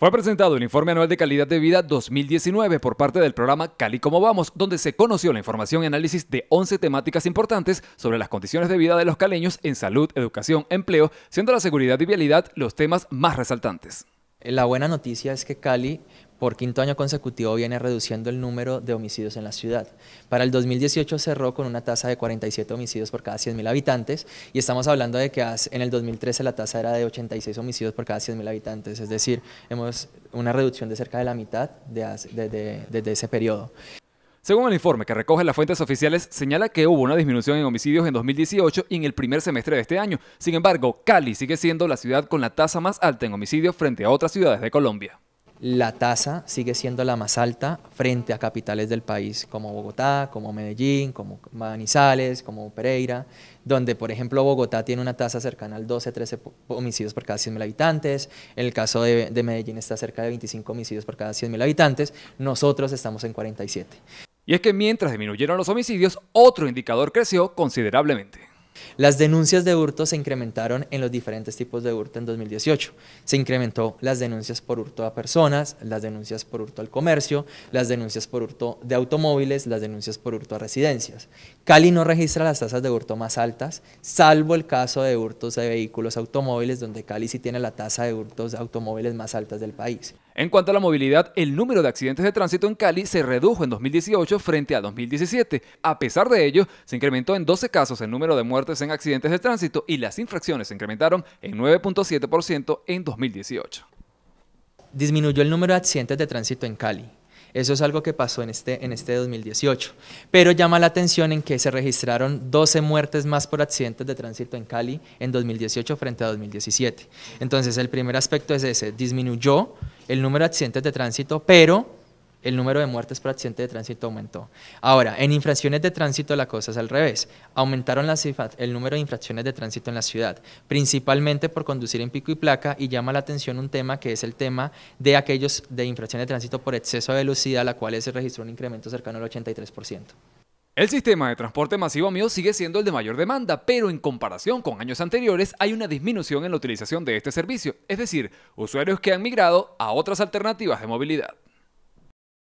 Fue presentado el informe anual de calidad de vida 2019 por parte del programa Cali Como Vamos, donde se conoció la información y análisis de 11 temáticas importantes sobre las condiciones de vida de los caleños en salud, educación, empleo, siendo la seguridad y vialidad los temas más resaltantes. La buena noticia es que Cali por quinto año consecutivo viene reduciendo el número de homicidios en la ciudad. Para el 2018 cerró con una tasa de 47 homicidios por cada 100.000 habitantes y estamos hablando de que en el 2013 la tasa era de 86 homicidios por cada 100.000 habitantes, es decir, hemos una reducción de cerca de la mitad desde ese periodo. Según el informe que recoge las fuentes oficiales, señala que hubo una disminución en homicidios en 2018 y en el primer semestre de este año. Sin embargo, Cali sigue siendo la ciudad con la tasa más alta en homicidios frente a otras ciudades de Colombia la tasa sigue siendo la más alta frente a capitales del país como Bogotá, como Medellín, como Manizales, como Pereira, donde por ejemplo Bogotá tiene una tasa cercana al 12-13 homicidios por cada 100.000 habitantes, en el caso de, de, Medellín está cerca de 25 homicidios por cada 100.000 habitantes, nosotros estamos en 47. Y es que mientras disminuyeron los homicidios, otro indicador creció considerablemente. Las denuncias de hurto se incrementaron en los diferentes tipos de hurto en 2018. Se incrementó las denuncias por hurto a personas, las denuncias por hurto al comercio, las denuncias por hurto de automóviles, las denuncias por hurto a residencias. Cali no registra las tasas de hurto más altas, salvo el caso de hurtos de vehículos automóviles, donde Cali sí tiene la tasa de hurtos de automóviles más altas del país. En cuanto a la movilidad, el número de accidentes de tránsito en Cali se redujo en 2018 frente a 2017. A pesar de ello, se incrementó en 12 casos el número de muertes en accidentes de tránsito y las infracciones se incrementaron en 9.7% en 2018. Disminuyó el número de accidentes de tránsito en Cali, eso es algo que pasó en este, en este 2018. Pero llama la atención en que se registraron 12 muertes más por accidentes de tránsito en Cali en 2018 frente a 2017. Entonces, el primer aspecto es ese, disminuyó el número de accidentes de tránsito, pero el número de muertes por accidente de tránsito aumentó. Ahora, en infracciones de tránsito la cosa es al revés. Aumentaron las, el número de infracciones de tránsito en la ciudad, principalmente por conducir en pico y placa y llama la atención un tema que es el tema de aquellos de infracciones de tránsito por exceso de velocidad, la cual se registró un incremento cercano al 83%. El sistema de transporte masivo, mío sigue siendo el de mayor demanda, pero en comparación con años anteriores hay una disminución en la utilización de este servicio, es decir, usuarios que han migrado a otras alternativas de movilidad.